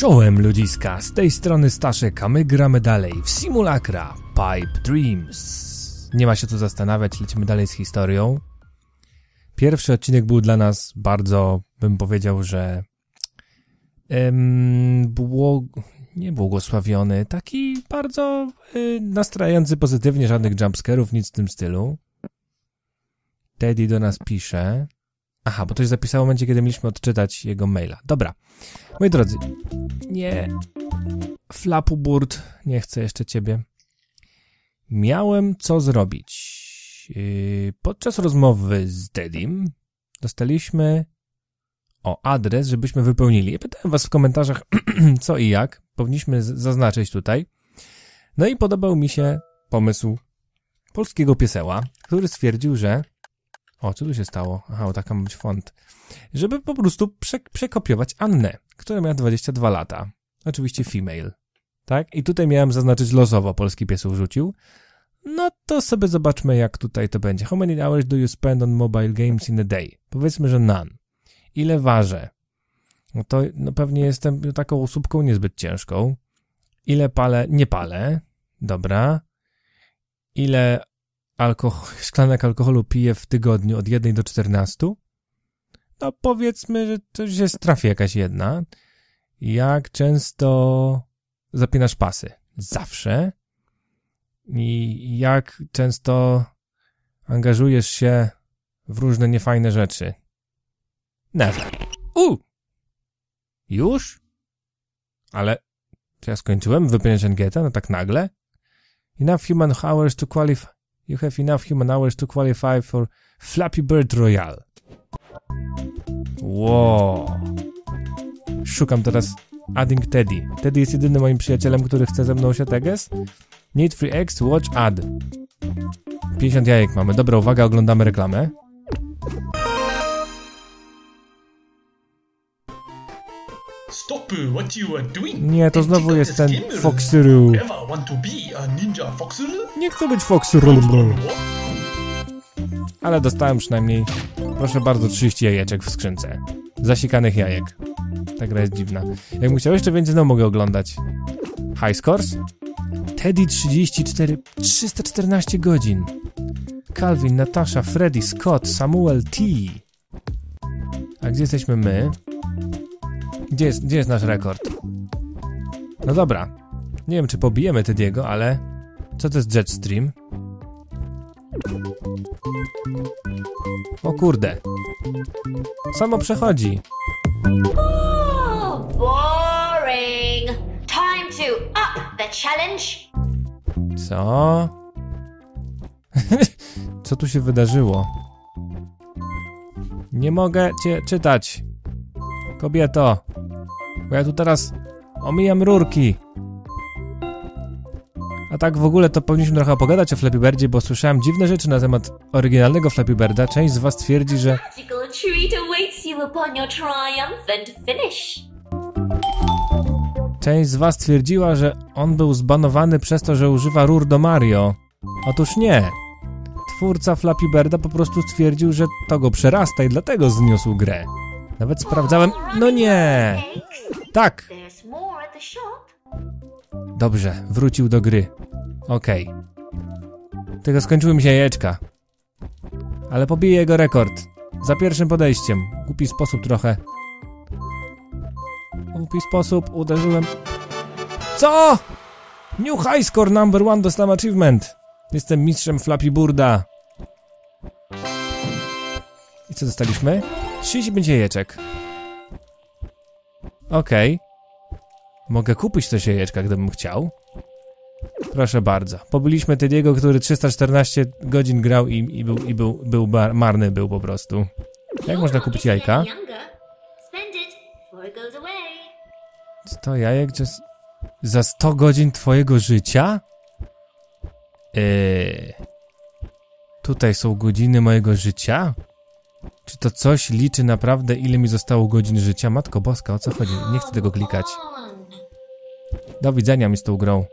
Czołem ludziska, z tej strony Staszek, a my gramy dalej w Simulacra Pipe Dreams. Nie ma się co zastanawiać, lecimy dalej z historią. Pierwszy odcinek był dla nas bardzo, bym powiedział, że em, błog... nie błogosławiony, taki bardzo y, nastrajający pozytywnie, żadnych jumpscarów, nic w tym stylu. Teddy do nas pisze. Aha, bo to się zapisało w momencie, kiedy mieliśmy odczytać jego maila. Dobra. Moi drodzy, nie... E, Flapuburt, nie chcę jeszcze ciebie. Miałem co zrobić. E, podczas rozmowy z Dedim dostaliśmy o adres, żebyśmy wypełnili. Ja pytałem was w komentarzach, co i jak. Powinniśmy zaznaczyć tutaj. No i podobał mi się pomysł polskiego pieseła, który stwierdził, że o, co tu się stało? Aha, o, taka ma być font. Żeby po prostu prze, przekopiować Annę, która miała 22 lata. Oczywiście female. Tak? I tutaj miałem zaznaczyć losowo polski pies wrzucił. No to sobie zobaczmy, jak tutaj to będzie. How many hours do you spend on mobile games in a day? Powiedzmy, że none. Ile ważę? No to no pewnie jestem no, taką osóbką niezbyt ciężką. Ile palę? Nie palę. Dobra. Ile alkohol, szklanek alkoholu pije w tygodniu od 1 do 14, no powiedzmy, że to się trafi jakaś jedna. Jak często zapinasz pasy? Zawsze. I jak często angażujesz się w różne niefajne rzeczy? Never. U! Już? Ale czy ja skończyłem wypełniać ankietę? No tak nagle? Enough human hours to qualify... You have enough human hours to qualify for Flappy Bird Royale. Wow. Szukam teraz Adding Teddy. Teddy jest jedynym moim przyjacielem, który chce ze mną się teges. Need free eggs, watch ad. 50 jajek mamy. Dobra, uwaga, oglądamy reklamę. Nie, to znowu jest ten Foxyru. Nie chcę być Foxyru. Ale dostałem przynajmniej, proszę bardzo, 30 jajeczek w skrzynce. Zasikanych jajek. Ta gra jest dziwna. Jak musiał jeszcze więcej, no mogę oglądać. High scores? Teddy 34, 314 godzin. Calvin, Natasha, Freddy, Scott, Samuel T. A gdzie jesteśmy my? Gdzie jest, gdzie jest nasz rekord? No dobra. Nie wiem, czy pobijemy Tediego, ale... Co to jest Jetstream? O kurde. Samo przechodzi. boring. Time to up the challenge. Co? Co tu się wydarzyło? Nie mogę cię czytać. Kobieto. Bo ja tu teraz omijam rurki. A tak w ogóle to powinniśmy trochę pogadać o Flappy Birdzie, bo słyszałem dziwne rzeczy na temat oryginalnego Flappy Birda. Część z was twierdzi, że... Część z was twierdziła, że on był zbanowany przez to, że używa rur do Mario. Otóż nie. Twórca Flappy Birda po prostu stwierdził, że to go przerasta i dlatego zniósł grę. Nawet sprawdzałem... No nie! Tak! Dobrze, wrócił do gry. Okej. Okay. Tylko skończyły mi się jajeczka. Ale pobiję jego rekord. Za pierwszym podejściem. Głupi sposób trochę. Głupi sposób, uderzyłem... Co?! New high score number one, dostałem achievement. Jestem mistrzem Flappy Burda. I co dostaliśmy? będzie jajeczek. Okej. Okay. Mogę kupić się jajeczka, gdybym chciał. Proszę bardzo. Pobyliśmy Tediego, który 314 godzin grał i, i był, i był, był bar, marny był po prostu. Jak można kupić jajka? To jajek just... za 100 godzin twojego życia? Eee, tutaj są godziny mojego życia? Czy to coś liczy naprawdę, ile mi zostało godzin życia? Matko boska, o co chodzi? Nie chcę tego klikać. Do widzenia mi z tą grą.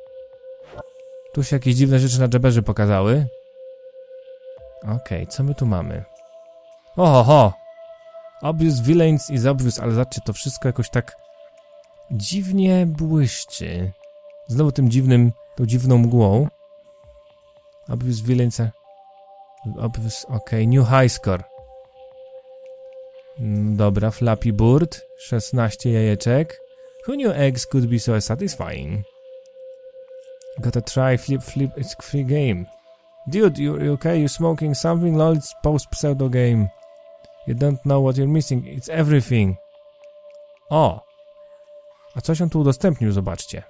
Tu się jakieś dziwne rzeczy na dżeberze pokazały. Okej, okay, co my tu mamy? Ohoho! Obvious Villains is obvious, ale zobaczcie, to wszystko jakoś tak dziwnie błyszczy. Znowu tym dziwnym, tą dziwną mgłą. Obvious Villains... Obvious... Okej, okay. New High Score. Mm, dobra, Flappy Bird, 16 jajeczek. Who knew eggs could be so satisfying? Gotta try flip flip, it's free game. Dude, you, you okay? You smoking something? Lol, it's post pseudo game. You don't know what you're missing. It's everything. O! A coś on tu udostępnił, zobaczcie.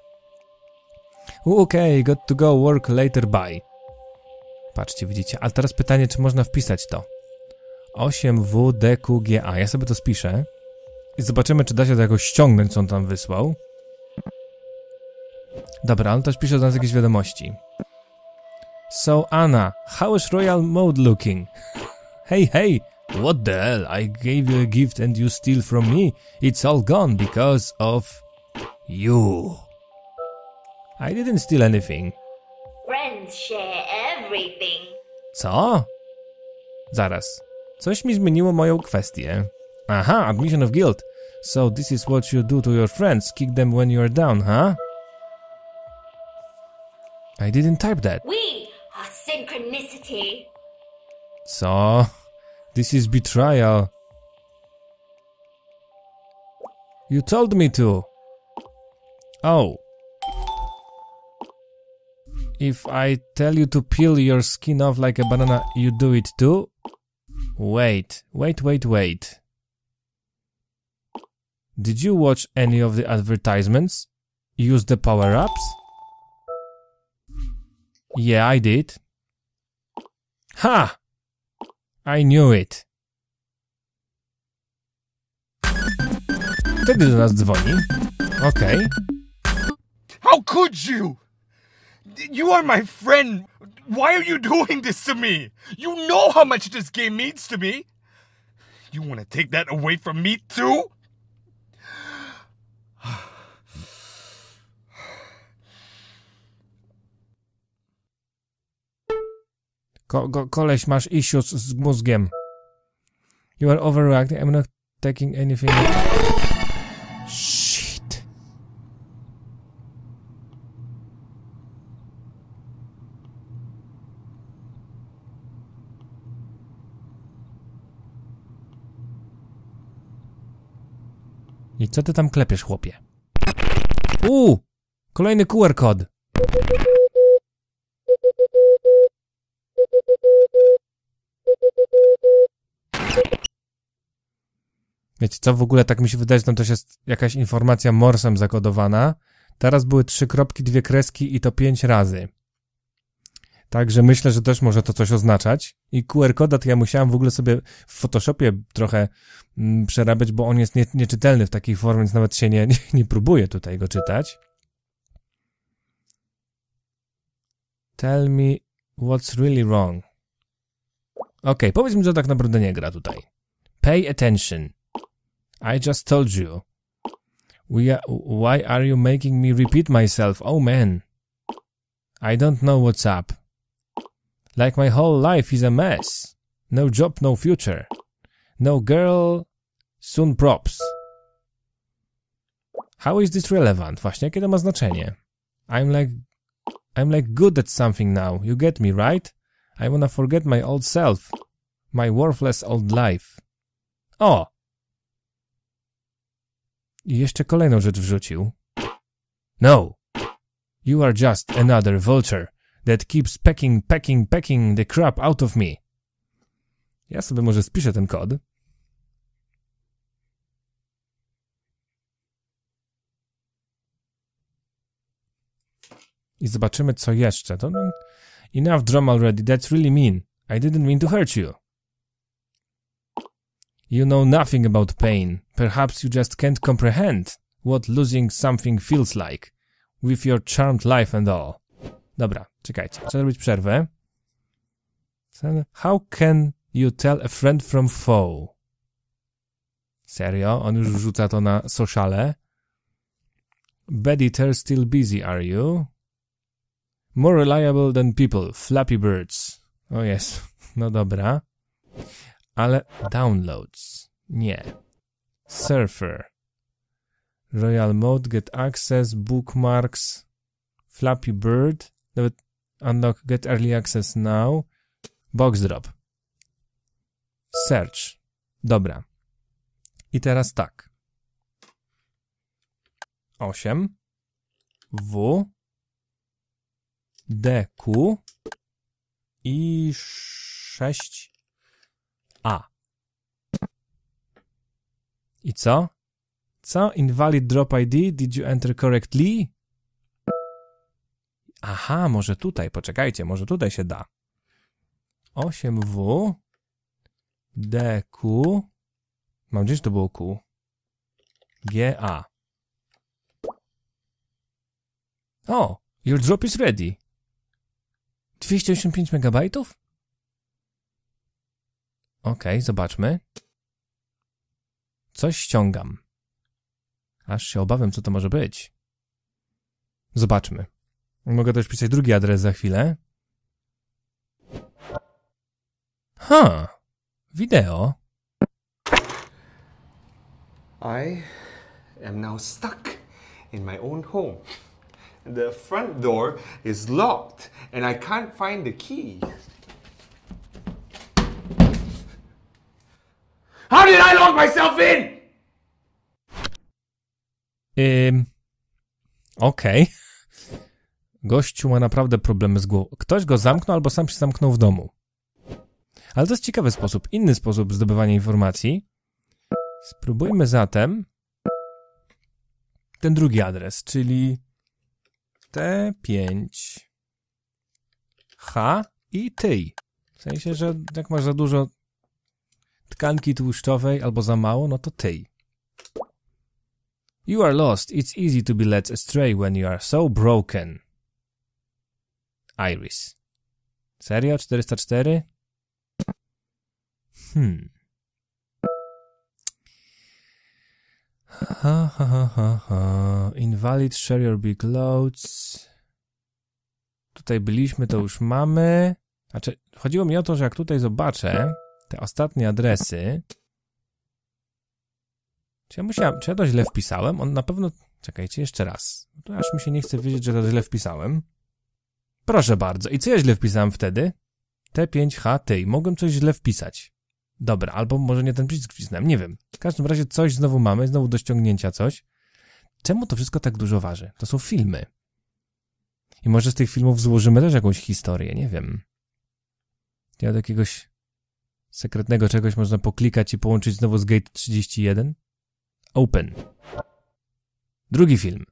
Okay, got to go work later, bye. Patrzcie, widzicie. A teraz pytanie, czy można wpisać to. 8WDQGA. Ja sobie to spiszę. I zobaczymy, czy da się to jakoś ściągnąć, co on tam wysłał. Dobra, on też pisze do nas jakieś wiadomości. So, Anna, how is Royal Mode looking? Hey, hey, what the hell? I gave you a gift and you steal from me? It's all gone because of you. I didn't steal anything. Friends share everything. Co? Zaraz. Coś mi zmieniło moją kwestię. Aha, admission of guilt. So this is what you do to your friends. Kick them when you're down, huh? I didn't type that. We are synchronicity. So, this is betrayal. You told me to. Oh. If I tell you to peel your skin off like a banana, you do it too? Wait, wait, wait, wait. Did you watch any of the advertisements? Use the power-ups? Yeah, I did. Ha! I knew it. Wtedy do nas dzwoni. Okej. Okay. How could you? You are my friend. Why are you doing this to me? You know how much this game means to me. You want to take that away from me too? Ko ko koleś, masz issues z mózgiem. You are overreacting. I'm not taking anything. I co ty tam klepiesz, chłopie? Uuu! Kolejny QR kod. Wiecie co, w ogóle tak mi się wydaje, że tam też jest jakaś informacja morsem zakodowana. Teraz były trzy kropki, dwie kreski i to pięć razy. Także myślę, że też może to coś oznaczać. I QR-koda to ja musiałem w ogóle sobie w Photoshopie trochę mm, przerabiać, bo on jest nie, nieczytelny w takiej formie, więc nawet się nie, nie, nie próbuję tutaj go czytać. Tell me what's really wrong. Ok, powiedz mi, co tak naprawdę nie gra tutaj. Pay attention. I just told you. Are, why are you making me repeat myself? Oh man. I don't know what's up. Like my whole life is a mess. No job, no future. No girl, soon props. How is this relevant? Właśnie, jakie to ma znaczenie? I'm like... I'm like good at something now. You get me, right? I wanna forget my old self. My worthless old life. O! I jeszcze kolejną rzecz wrzucił. No! You are just another vulture. that keeps pecking, pecking, pecking the crap out of me. Ja sobie może spiszę ten kod. I zobaczymy, co jeszcze. To, no, enough drum already, that's really mean. I didn't mean to hurt you. You know nothing about pain. Perhaps you just can't comprehend what losing something feels like, with your charmed life and all. Dobra, Czekajcie, trzeba zrobić przerwę. How can you tell a friend from foe? Serio? On już wrzuca to na sociale. Bad still busy, are you? More reliable than people. Flappy birds. O jest. No dobra. Ale downloads. Nie. Surfer. Royal Mode, Get Access, Bookmarks, Flappy Bird. Nawet Unlock Get Early Access Now. Box Drop. Search. Dobra. I teraz tak. 8 W DQ i 6 A. I co? Co? Invalid drop ID? Did you enter correctly? Aha, może tutaj, poczekajcie, może tutaj się da. 8W DQ Mam gdzieś to było Q GA O, your drop is ready. 285 megabajtów? Ok, zobaczmy. Coś ściągam. Aż się obawiam, co to może być. Zobaczmy. Mogę też pisać drugi adres za chwilę. Ha! Huh. Wideo. I am now stuck in my own home. The front door is locked and I can't find the key. How did I lock myself in? Ym. ok. Okay gościu ma naprawdę problemy z głową. Ktoś go zamknął albo sam się zamknął w domu. Ale to jest ciekawy sposób, inny sposób zdobywania informacji. Spróbujmy zatem ten drugi adres, czyli T5 H i tyj. W sensie, że jak masz za dużo tkanki tłuszczowej albo za mało, no to tyj. You are lost. It's easy to be led astray when you are so broken. Iris. Serio? 404? Hmm. Ha, ha, ha, ha, Invalid, share your big loads. Tutaj byliśmy, to już mamy. Znaczy, chodziło mi o to, że jak tutaj zobaczę te ostatnie adresy... Czy ja musiałem, czy ja to źle wpisałem? On na pewno... Czekajcie, jeszcze raz. To aż mi się nie chce wiedzieć, że to źle wpisałem. Proszę bardzo. I co ja źle wpisałem wtedy? T5H, ty. Mogłem coś źle wpisać. Dobra, albo może nie ten przycisk wcisnąłem, nie wiem. W każdym razie coś znowu mamy, znowu do ściągnięcia coś. Czemu to wszystko tak dużo waży? To są filmy. I może z tych filmów złożymy też jakąś historię, nie wiem. Ja do jakiegoś sekretnego czegoś można poklikać i połączyć znowu z Gate 31. Open. Drugi film.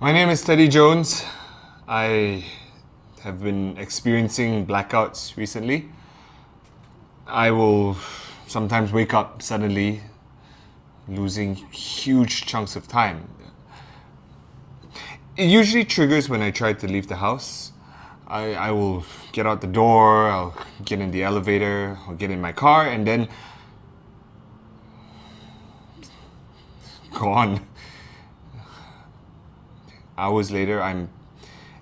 My name is Teddy Jones. I have been experiencing blackouts recently. I will sometimes wake up suddenly losing huge chunks of time. It usually triggers when I try to leave the house. I, I will get out the door, I'll get in the elevator, I'll get in my car, and then gone. Hours later, I'm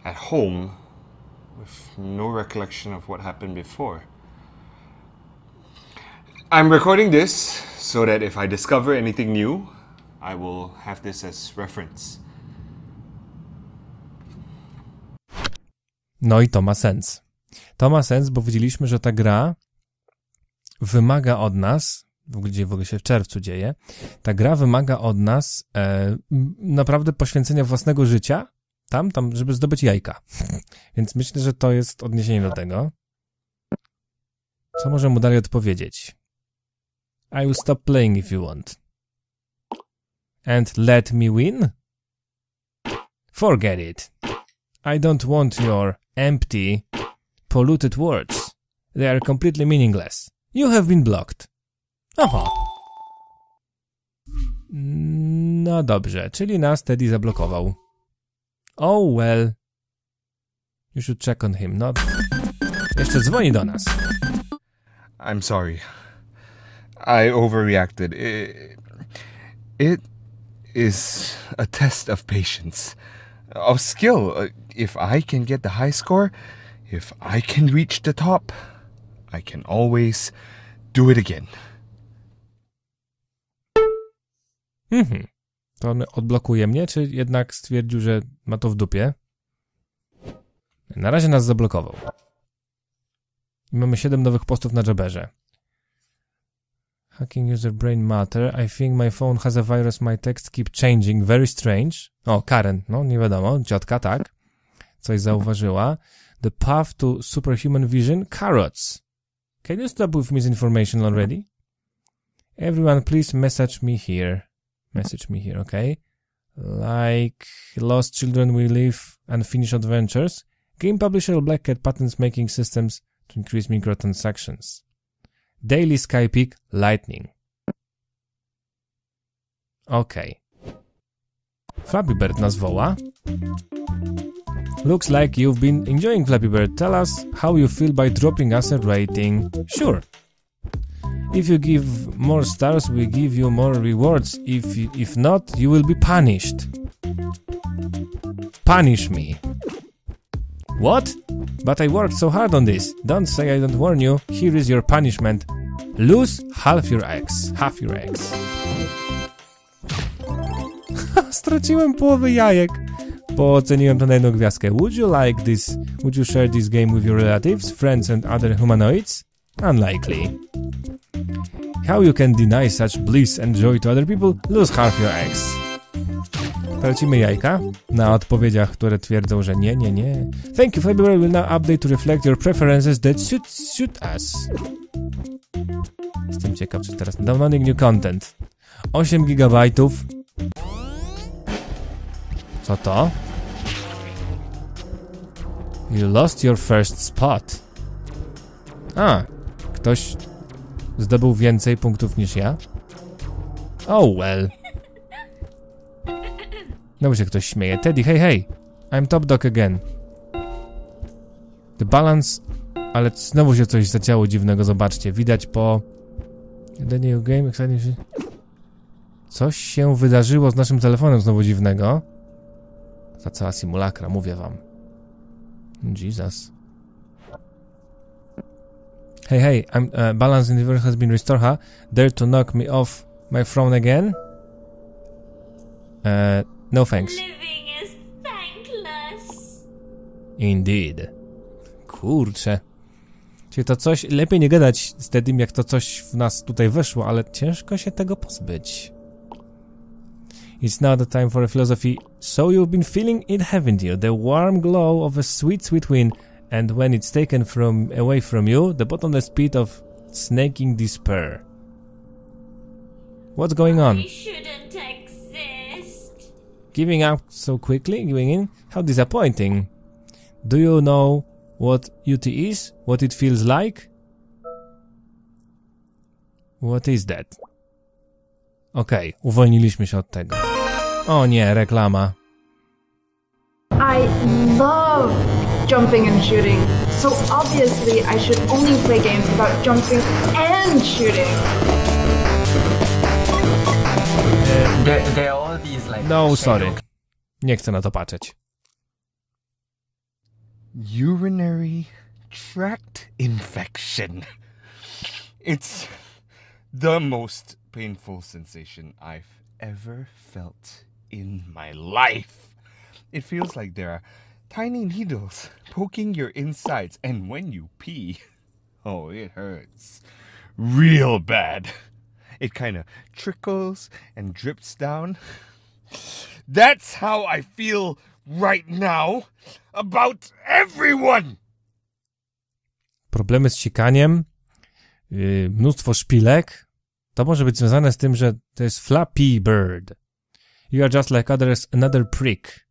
at home with no recollection of what happened before. I'm recording this so that if I discover anything new, I will have this as reference. No i to ma sens. To ma sens, bo widzieliśmy, że ta gra wymaga od nas, gdzie w ogóle się w czerwcu dzieje, ta gra wymaga od nas e, naprawdę poświęcenia własnego życia, tam, tam, żeby zdobyć jajka. Więc myślę, że to jest odniesienie do tego. Co może mu dalej odpowiedzieć? I will stop playing if you want. And let me win? Forget it. I don't want your empty, polluted words. They are completely meaningless. You have been blocked. Aha. Mm, no dobrze, czyli nas Teddy zablokował. Oh well. You should check on him, no? Jeszcze dzwoni do nas. I'm sorry. I overreacted. It, it is a test of patience, of skill. If I can get the high score, if I can reach the top, I can always do it again. hmm strony odblokuje mnie, czy jednak stwierdził, że ma to w dupie? Na razie nas zablokował. mamy 7 nowych postów na Jabberze. Hacking user brain matter. I think my phone has a virus. My text keep changing. Very strange. O, Karen. No, nie wiadomo. Ciotka, tak. Coś zauważyła. The path to superhuman vision. Carrots. Can you stop with misinformation already? Everyone please message me here. Message me here, okay? Like Lost Children We Live, Unfinished Adventures, game publisher Black Cat patents making systems to increase microtransactions. Daily Sky Peak Lightning. Okay. Flappy Bird nas woła. Looks like you've been enjoying Flappy Bird. Tell us how you feel by dropping us a rating. Sure, if you give more stars, we give you more rewards. If if not, you will be punished. Punish me. What? But I worked so hard on this. Don't say I don't warn you. Here is your punishment. Lose half your eggs. Half your eggs. Straciłem połowę jajek. Bo oceniłem to na jedną gwiazdkę. Would you like this? Would you share this game with your relatives, friends and other humanoids? Unlikely. How you can deny such bliss and joy to other people? Lose half your eggs. Tracimy jajka na odpowiedziach, które twierdzą, że nie, nie, nie. Thank you, February will now update to reflect your preferences that suit, suit us. Jestem ciekaw, czy teraz downloading new content. 8 GB. Co to? You lost your first spot. A, Ktoś zdobył więcej punktów niż ja? Oh well. No się ktoś śmieje. Teddy, hey, hey! I'm top dog again. The balance... Ale znowu się coś zaciało dziwnego, zobaczcie. Widać po... The new game, exciting... Coś się wydarzyło z naszym telefonem znowu dziwnego. Ta cała simulakra, mówię wam. Jesus. Hey, hey, uh, balance in the universe has been restored, huh? Dare to knock me off my throne again? Uh, no thanks. Living is thankless. Indeed. Kurczę. Czyli to coś, lepiej nie gadać z Dedim, jak to coś w nas tutaj weszło, ale ciężko się tego pozbyć. It's now the time for a philosophy. So you've been feeling it, haven't you? The warm glow of a sweet, sweet wind and when it's taken from away from you, the bottomless pit of snaking despair. What's going on? We shouldn't exist. Giving up so quickly, giving in? How disappointing. Do you know what UT is? What it feels like? What is that? okay, uwolniliśmy się od tego. O nie, reklama. I love jumping and shooting. So obviously I should only play games about jumping and shooting. there, there are all these, like, no, sorry. Nie chcę na to patrzeć. Urinary tract infection. It's the most painful sensation I've ever felt in my life. It feels like there are tiny needles poking your insides, and when you pee, oh, it hurts real bad. It kind of trickles and drips down. That's how I feel right now about everyone. Problemy z siekaniem, yy, mnóstwo szpilek, to może być związane z tym, że to jest flappy bird. You are just like others, another prick.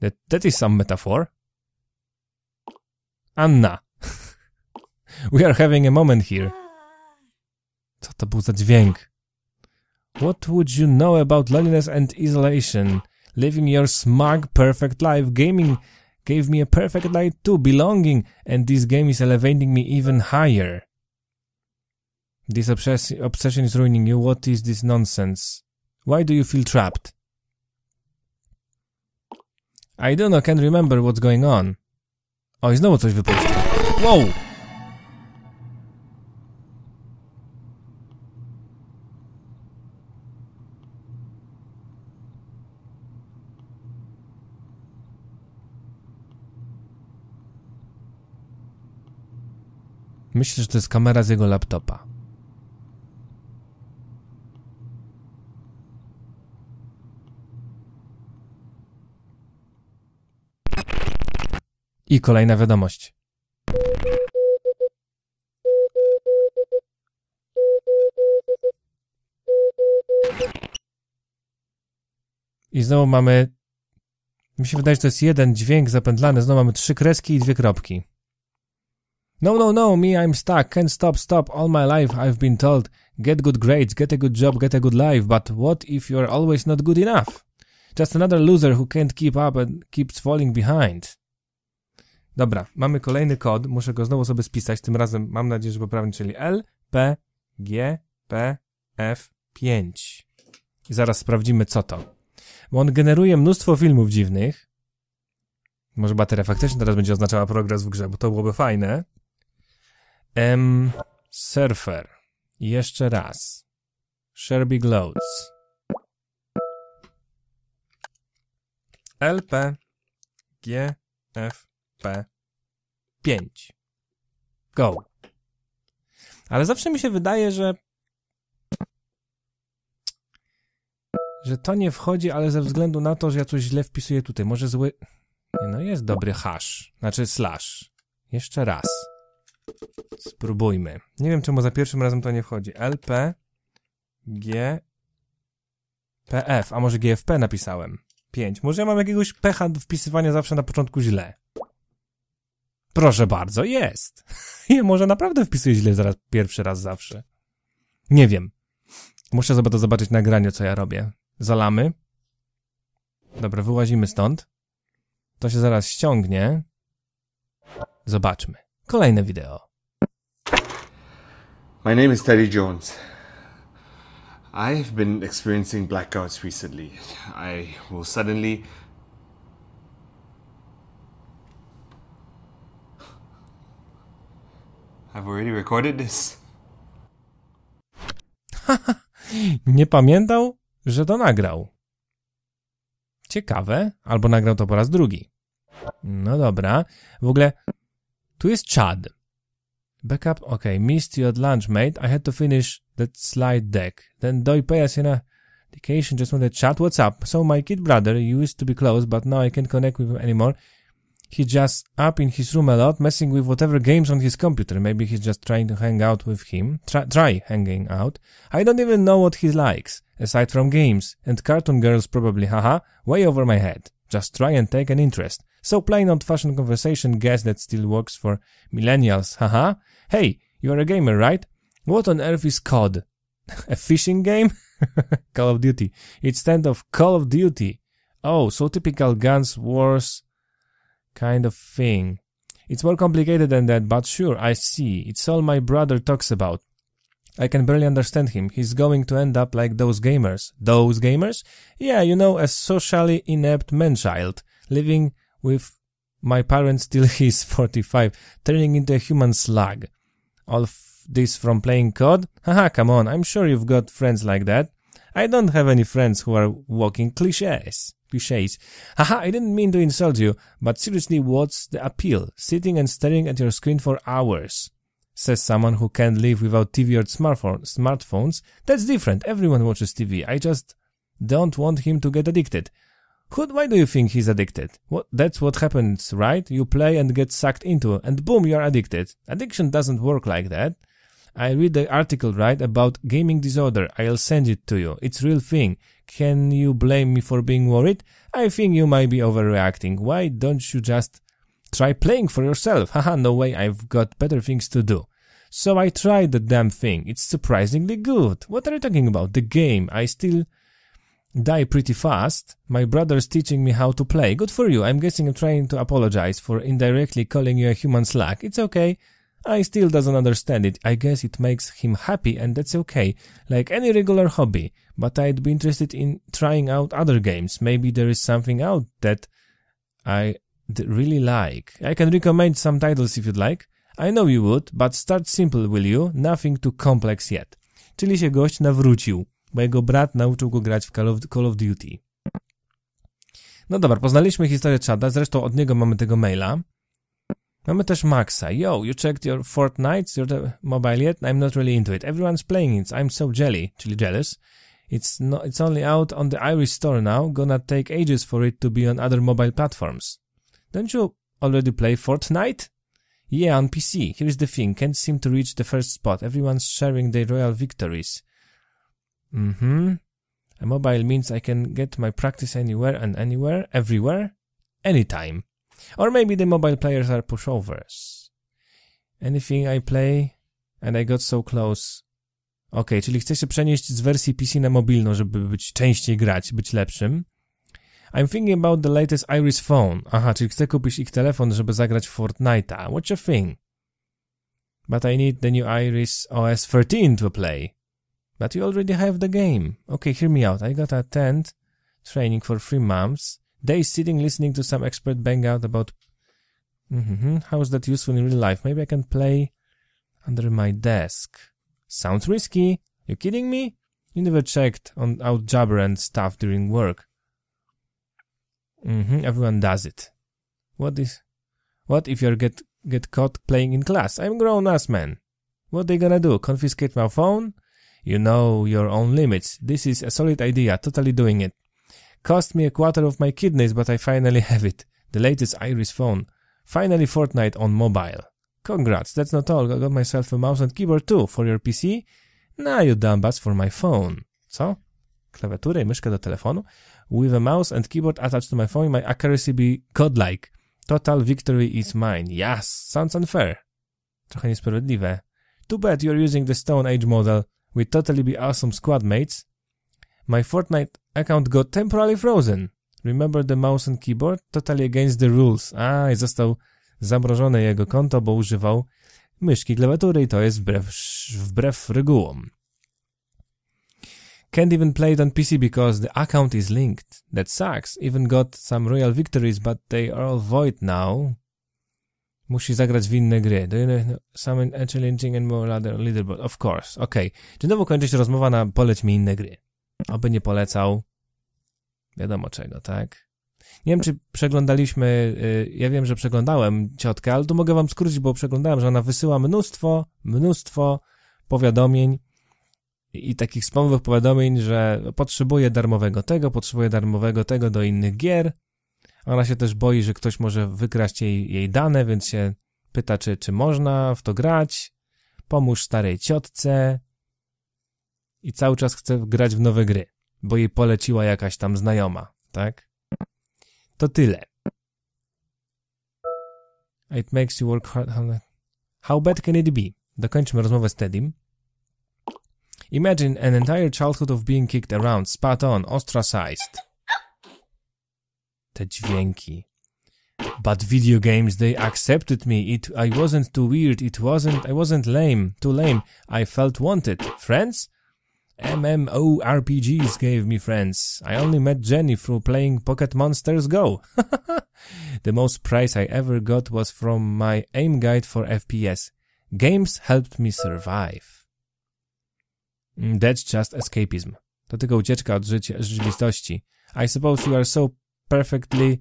That, that is some metaphor. Anna. We are having a moment here. Co to był za dźwięk? What would you know about loneliness and isolation? Living your smug, perfect life. Gaming gave me a perfect life too, belonging, and this game is elevating me even higher. This obsession is ruining you. What is this nonsense? Why do you feel trapped? I do not can remember what's going on. Oj, znowu coś wypuścił. Wow! Myślę, że to jest kamera z jego laptopa. I kolejna wiadomość. I znowu mamy. Mi się wydaje, że to jest jeden dźwięk zapętlany. Znowu mamy trzy kreski i dwie kropki. No, no, no, me, I'm stuck. Can't stop, stop. All my life I've been told get good grades, get a good job, get a good life. But what if you're always not good enough? Just another loser who can't keep up and keeps falling behind. Dobra, mamy kolejny kod, muszę go znowu sobie spisać, tym razem mam nadzieję, że poprawnie, czyli L, P, G, P, F, 5. I zaraz sprawdzimy, co to. Bo on generuje mnóstwo filmów dziwnych. Może bateria faktycznie teraz będzie oznaczała progres w grze, bo to byłoby fajne. M, Surfer. I jeszcze raz. Sherby Gloats. LP, G, P5. Go. Ale zawsze mi się wydaje, że że to nie wchodzi, ale ze względu na to, że ja coś źle wpisuję tutaj. Może zły... Nie, no jest dobry hash, znaczy slash. Jeszcze raz. Spróbujmy. Nie wiem, czemu za pierwszym razem to nie wchodzi. LP G PF, a może GFP napisałem. 5. Może ja mam jakiegoś pecha do wpisywania zawsze na początku źle. Proszę bardzo, jest. I może naprawdę wpisuję źle zaraz pierwszy raz zawsze. Nie wiem. Muszę sobie to zobaczyć nagranie, co ja robię. Zalamy. Dobra, wyłazimy stąd. To się zaraz ściągnie. Zobaczmy. Kolejne wideo. My name is Terry Jones. I've been experiencing blackouts recently. I will suddenly I've already recorded this. nie pamiętał, że to nagrał. Ciekawe, albo nagrał to po raz drugi. No dobra, w ogóle tu jest Chad. Backup, ok, missed you at lunch, mate. I had to finish that slide deck. Then do you pay us in a vacation? Just wanted to chat. What's up? So my kid brother used to be close, but now I can't connect with him anymore. he just up in his room a lot, messing with whatever games on his computer. Maybe he's just trying to hang out with him. Try, try hanging out. I don't even know what he likes, aside from games and cartoon girls probably. Haha, way over my head. Just try and take an interest. So plain old-fashioned conversation guess that still works for millennials. Haha. Hey, you are a gamer, right? What on earth is COD? a fishing game? Call of Duty. It's stand of Call of Duty. Oh, so typical guns, wars, kind of thing. It's more complicated than that, but sure, I see. It's all my brother talks about. I can barely understand him. He's going to end up like those gamers. Those gamers? Yeah, you know, a socially inept man-child, living with my parents till he's 45, turning into a human slug. All this from playing COD? Haha, come on, I'm sure you've got friends like that. I don't have any friends who are walking cliches cliches. Haha, I didn't mean to insult you, but seriously, what's the appeal? Sitting and staring at your screen for hours. Says someone who can't live without TV or smartphone, smartphones. That's different. Everyone watches TV. I just don't want him to get addicted. Who, why do you think he's addicted? What, that's what happens, right? You play and get sucked into, and boom, you're addicted. Addiction doesn't work like that. I read the article, right, about gaming disorder. I'll send it to you. It's real thing. Can you blame me for being worried? I think you might be overreacting. Why don't you just try playing for yourself? Haha, no way, I've got better things to do. So I tried the damn thing. It's surprisingly good. What are you talking about? The game. I still die pretty fast. My brother's teaching me how to play. Good for you. I'm guessing I'm trying to apologize for indirectly calling you a human slack. It's okay. I still doesn't understand it. I guess it makes him happy and that's okay, like any regular hobby. But I'd be interested in trying out other games. Maybe there is something out that I really like. I can recommend some titles if you'd like. I know you would, but start simple, will you? Nothing too complex yet. Czyli się gość nawrócił, bo jego brat nauczył go grać w Call of, Call of Duty. No dobra, poznaliśmy historię Chada, zresztą od niego mamy tego maila. Mamy też Maxa. Yo, you checked your Fortnite, your uh, mobile yet? I'm not really into it. Everyone's playing it. I'm so jelly, czyli jealous. It's, no, it's only out on the Irish store now. Gonna take ages for it to be on other mobile platforms. Don't you already play Fortnite? Yeah, on PC. Here's the thing. Can't seem to reach the first spot. Everyone's sharing their royal victories. Mm-hmm. A mobile means I can get my practice anywhere and anywhere, everywhere, anytime. Or maybe the mobile players are pushovers. Anything I play and I got so close. Ok, czyli chcę się przenieść z wersji PC na mobilną, żeby być częściej grać, być lepszym. I'm thinking about the latest Iris phone. Aha, czyli chcę kupić ich telefon, żeby zagrać Fortnite'a. What's your thing? But I need the new Iris OS 13 to play. But you already have the game. Okay, hear me out. I got a tent training for three months. Day sitting listening to some expert bang out about mm-hmm, how is that useful in real life. Maybe I can play under my desk. Sounds risky. You kidding me? You never checked on out Jabber and stuff during work. Mm-hmm, everyone does it. What is? What if you get get caught playing in class? I'm grown ass man. What they gonna do? Confiscate my phone? You know your own limits. This is a solid idea. Totally doing it. Cost me a quarter of my kidneys, but I finally have it. The latest Iris phone. Finally Fortnite on mobile. Congrats, that's not all. I got myself a mouse and keyboard too. For your PC? Nah, you dumbass, for my phone. So, Klawiaturę i myszkę do telefonu? With a mouse and keyboard attached to my phone, my accuracy be godlike. Total victory is mine. Yes, sounds unfair. Trochę niesprawiedliwe. Too bad you're using the Stone Age model. We totally be awesome squad mates. My Fortnite account got temporarily frozen. Remember the mouse and keyboard? Totally against the rules. A, i został zamrożone jego konto, bo używał myszki klawiatury i to jest wbrew, wbrew regułom. Can't even play it on PC because the account is linked. That sucks. Even got some royal victories, but they are all void now. Musi zagrać w inne gry. Do you know some challenging and more leaderboard? Of course. Okay. Czy znowu kończy się rozmowa na poleć mi inne gry? Oby nie polecał wiadomo czego, tak? Nie wiem, czy przeglądaliśmy, y, ja wiem, że przeglądałem ciotkę, ale tu mogę wam skrócić, bo przeglądałem, że ona wysyła mnóstwo, mnóstwo powiadomień i takich spamowych powiadomień, że potrzebuje darmowego tego, potrzebuje darmowego tego do innych gier. Ona się też boi, że ktoś może wykraść jej, jej dane, więc się pyta, czy, czy można w to grać. Pomóż starej ciotce, i cały czas chce grać w nowe gry, bo jej poleciła jakaś tam znajoma, tak? To tyle. It makes you work hard. How bad can it be? Dokończmy rozmowę z Teddym. Imagine an entire childhood of being kicked around, spat on, ostracized. Te dźwięki. But video games, they accepted me. It, I wasn't too weird. It wasn't, I wasn't lame, too lame. I felt wanted. Friends? MMORPGs gave me friends. I only met Jenny through playing Pocket Monsters Go. the most praise I ever got was from my aim guide for FPS. Games helped me survive. Mm, that's just escapism. To tylko ucieczka od życia, rzeczywistości. I suppose you are so perfectly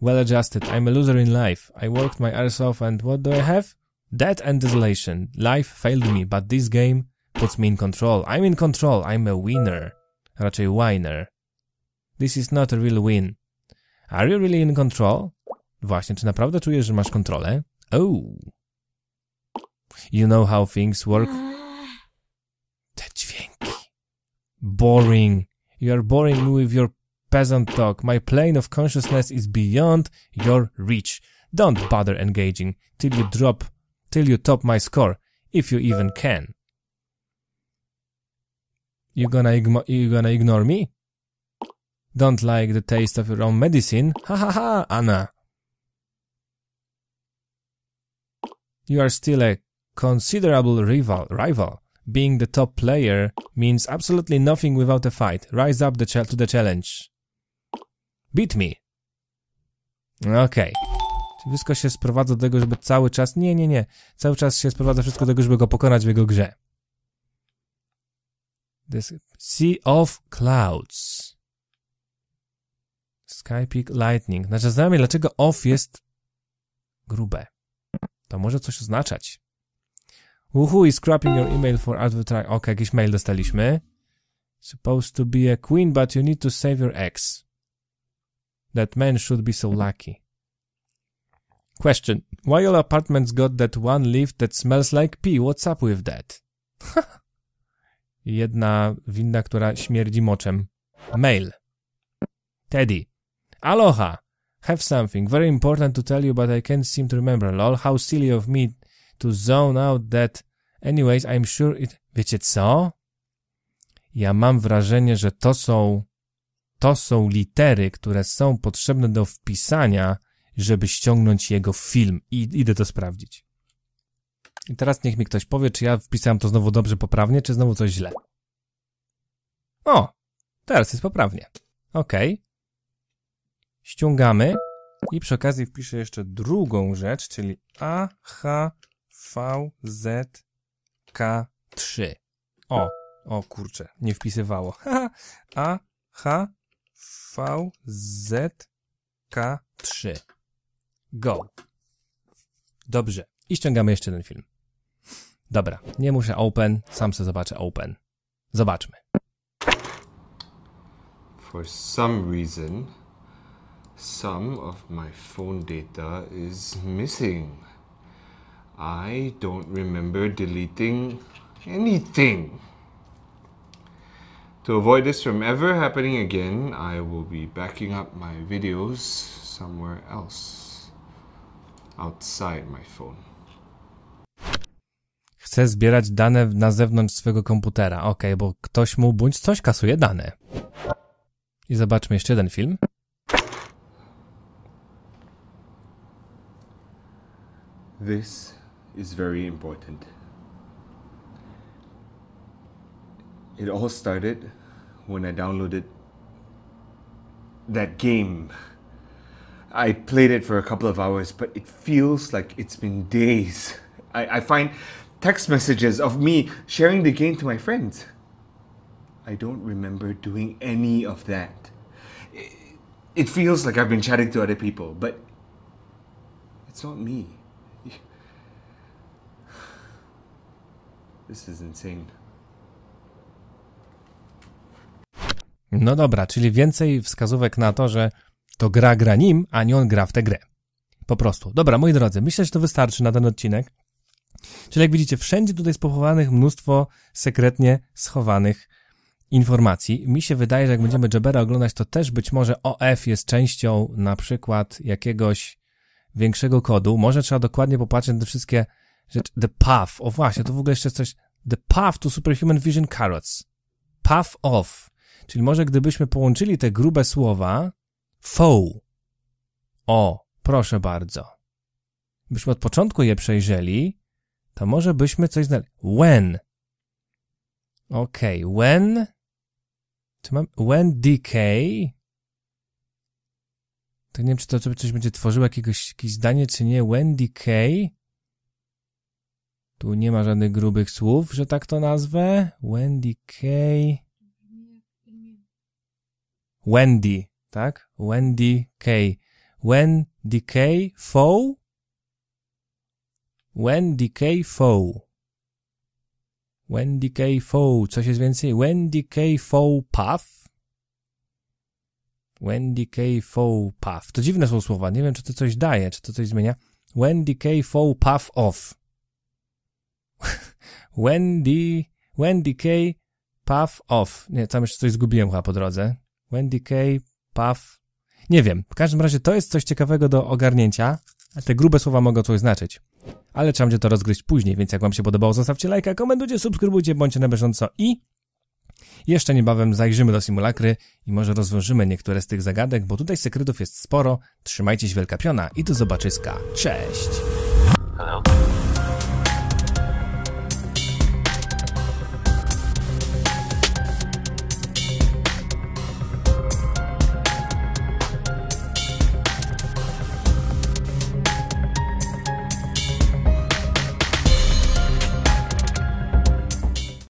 well adjusted. I'm a loser in life. I worked my arse off and what do I have? Debt and desolation. Life failed me, but this game puts me in control. I'm in control. I'm a winner. Raczej whiner. This is not a real win. Are you really in control? Właśnie, czy naprawdę czujesz, że masz kontrolę? Oh. You know how things work. Te dźwięki. Boring. You are boring me with your peasant talk. My plane of consciousness is beyond your reach. Don't bother engaging till you drop, till you top my score, if you even can. You gonna, you gonna ignore me? Don't like the taste of your own medicine? Ha ha ha, Anna. You are still a considerable rival. rival. Being the top player means absolutely nothing without a fight. Rise up the to the challenge. Beat me. Okej. Okay. Wszystko się sprowadza do tego, żeby cały czas... Nie, nie, nie. Cały czas się sprowadza wszystko do tego, żeby go pokonać w jego grze. This sea of Clouds. Sky Peak Lightning. Znaczy, zastanawiam dlaczego off jest grube. To może coś oznaczać. Woohoo is scrapping your email for advertising. Ok, jakiś mail dostaliśmy. Supposed to be a queen, but you need to save your ex. That man should be so lucky. Question. Why all apartments got that one leaf that smells like pee? What's up with that? Jedna winda, która śmierdzi moczem. Mail. Teddy. Aloha. Have something very important to tell you, but I can't seem to remember. Lol, how silly of me to zone out that... Anyways, I'm sure it... Wiecie co? Ja mam wrażenie, że to są... To są litery, które są potrzebne do wpisania, żeby ściągnąć jego film. I idę to sprawdzić. I teraz niech mi ktoś powie, czy ja wpisałem to znowu dobrze poprawnie, czy znowu coś źle. O! Teraz jest poprawnie. Ok. Ściągamy. I przy okazji wpiszę jeszcze drugą rzecz, czyli A, H, V, Z, K, 3. O, o kurczę, nie wpisywało. A, H, V, Z, K, 3. Go. Dobrze. I ściągamy jeszcze ten film. Dobra, nie muszę open, sam se zobaczę open. Zobaczmy. For some reason, some of my phone data is missing. I don't remember deleting anything. To avoid this from ever happening again, I will be backing up my videos somewhere else outside my phone. chce zbierać dane na zewnątrz swojego komputera. Ok, bo ktoś mu bądź coś kasuje dane. I zobaczmy jeszcze jeden film. This is very important. It all started when I downloaded that game. I played it for a couple of hours, but it feels like it's been days. I, I find text messages of me sharing the game to my friends. I don't remember doing any of that. It feels like I've been chatting to other people, but it's not me. This is insane. No dobra, czyli więcej wskazówek na to, że to gra gra nim, a nie on gra w tę grę. Po prostu. Dobra, moi drodzy, myślę, że to wystarczy na ten odcinek. Czyli jak widzicie, wszędzie tutaj jest pochowanych mnóstwo sekretnie schowanych informacji. Mi się wydaje, że jak będziemy Jabera oglądać, to też być może OF jest częścią na przykład jakiegoś większego kodu. Może trzeba dokładnie popatrzeć na te wszystkie rzeczy. The Path. O właśnie, to w ogóle jeszcze coś. The Path to Superhuman Vision Carrots. Path of. Czyli może gdybyśmy połączyli te grube słowa foe. O, proszę bardzo. Byśmy od początku je przejrzeli, to może byśmy coś znaleźli. When. Okej, when. Czy mam. When decay. To tak nie wiem, czy to coś będzie tworzyło jakiegoś, jakieś zdanie, czy nie. When decay. Tu nie ma żadnych grubych słów, że tak to nazwę. Wendy K. Wendy, tak? Wendy K. When K. Foe Wendy K. Foe. Wendy K. Foe. Coś jest więcej? Wendy K. Foe Puff. Wendy K. Foe Puff. To dziwne są słowa. Nie wiem, czy to coś daje, czy to coś zmienia. Wendy K. Foe Puff Off. Wendy, Wendy K. Puff Off. Nie, tam jeszcze coś zgubiłem chyba po drodze. Wendy K. Puff. Nie wiem. W każdym razie to jest coś ciekawego do ogarnięcia. Te grube słowa mogą coś znaczyć. Ale trzeba będzie to rozgryźć później, więc jak wam się podobało, zostawcie lajka, komentujcie, subskrybujcie, bądźcie na bieżąco i jeszcze niebawem zajrzymy do simulakry i może rozwiążemy niektóre z tych zagadek, bo tutaj sekretów jest sporo. Trzymajcie się wielka piona i do zobaczyska. Cześć! Hello.